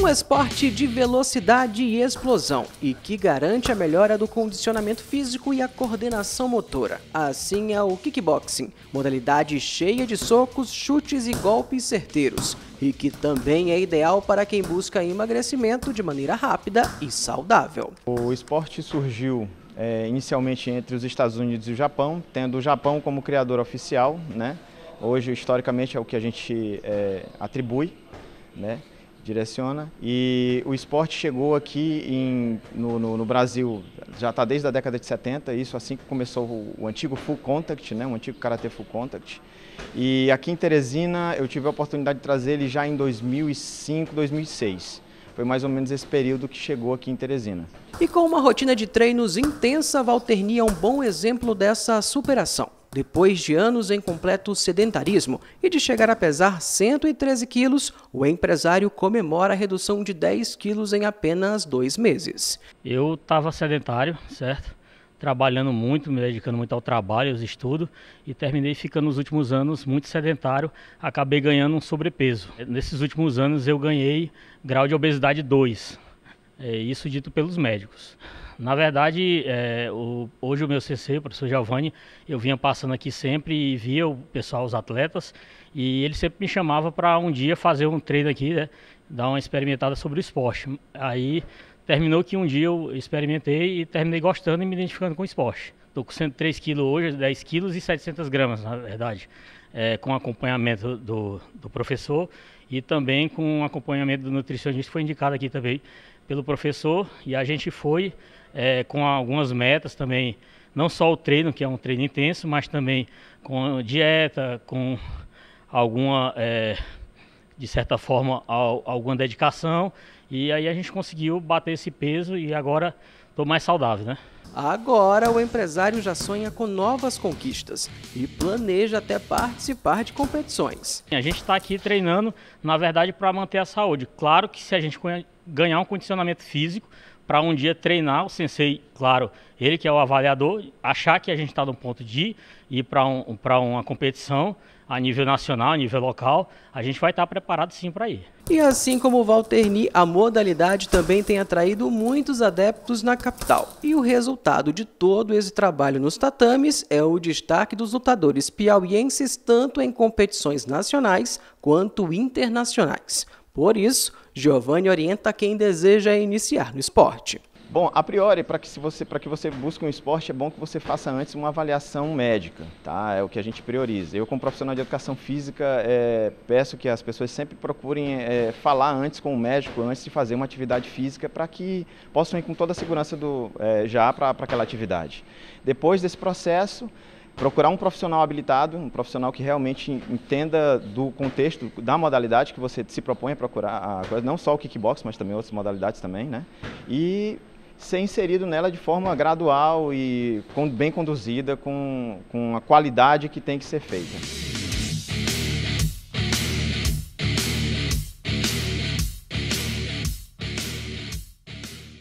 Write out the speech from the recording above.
Um esporte de velocidade e explosão e que garante a melhora do condicionamento físico e a coordenação motora. Assim é o kickboxing, modalidade cheia de socos, chutes e golpes certeiros, e que também é ideal para quem busca emagrecimento de maneira rápida e saudável. O esporte surgiu é, inicialmente entre os Estados Unidos e o Japão, tendo o Japão como criador oficial, né? Hoje, historicamente, é o que a gente é, atribui, né? direciona. E o esporte chegou aqui em, no, no, no, Brasil, já está desde a década de 70, isso assim que começou o, o antigo Full Contact, né, o antigo Karate Full Contact. E aqui em Teresina eu tive a oportunidade de trazer ele já em 2005, 2006. Foi mais ou menos esse período que chegou aqui em Teresina. E com uma rotina de treinos intensa, Valternia é um bom exemplo dessa superação. Depois de anos em completo sedentarismo e de chegar a pesar 113 quilos, o empresário comemora a redução de 10 quilos em apenas dois meses. Eu estava sedentário, certo? Trabalhando muito, me dedicando muito ao trabalho, aos estudos, e terminei ficando nos últimos anos muito sedentário, acabei ganhando um sobrepeso. Nesses últimos anos eu ganhei grau de obesidade 2, é isso dito pelos médicos. Na verdade, é, o, hoje o meu CC, o professor Giovanni, eu vinha passando aqui sempre e via o pessoal, os atletas, e ele sempre me chamava para um dia fazer um treino aqui, né, dar uma experimentada sobre o esporte. Aí terminou que um dia eu experimentei e terminei gostando e me identificando com o esporte. Estou com 103 quilos hoje, 10 quilos e 700 gramas, na verdade, é, com acompanhamento do, do professor e também com acompanhamento do nutricionista, que foi indicado aqui também pelo professor e a gente foi é, com algumas metas também, não só o treino, que é um treino intenso, mas também com dieta, com alguma. É, de certa forma, ao, alguma dedicação. E aí a gente conseguiu bater esse peso e agora estou mais saudável, né? Agora o empresário já sonha com novas conquistas e planeja até participar de competições. A gente está aqui treinando, na verdade, para manter a saúde. Claro que se a gente ganhar um condicionamento físico, para um dia treinar o sensei, claro, ele que é o avaliador, achar que a gente está no ponto de ir para um, uma competição a nível nacional, a nível local, a gente vai estar tá preparado sim para ir. E assim como o Valterni, a modalidade também tem atraído muitos adeptos na capital. E o resultado de todo esse trabalho nos tatames é o destaque dos lutadores piauienses tanto em competições nacionais quanto internacionais. Por isso, Giovanni orienta quem deseja iniciar no esporte. Bom, a priori, para que, se você, que você busque um esporte, é bom que você faça antes uma avaliação médica, tá? É o que a gente prioriza. Eu, como profissional de educação física, é, peço que as pessoas sempre procurem é, falar antes com o médico, antes de fazer uma atividade física, para que possam ir com toda a segurança do, é, já para aquela atividade. Depois desse processo, procurar um profissional habilitado, um profissional que realmente entenda do contexto, da modalidade que você se propõe a procurar, a, não só o kickbox, mas também outras modalidades também, né? E ser inserido nela de forma gradual e bem conduzida, com, com a qualidade que tem que ser feita.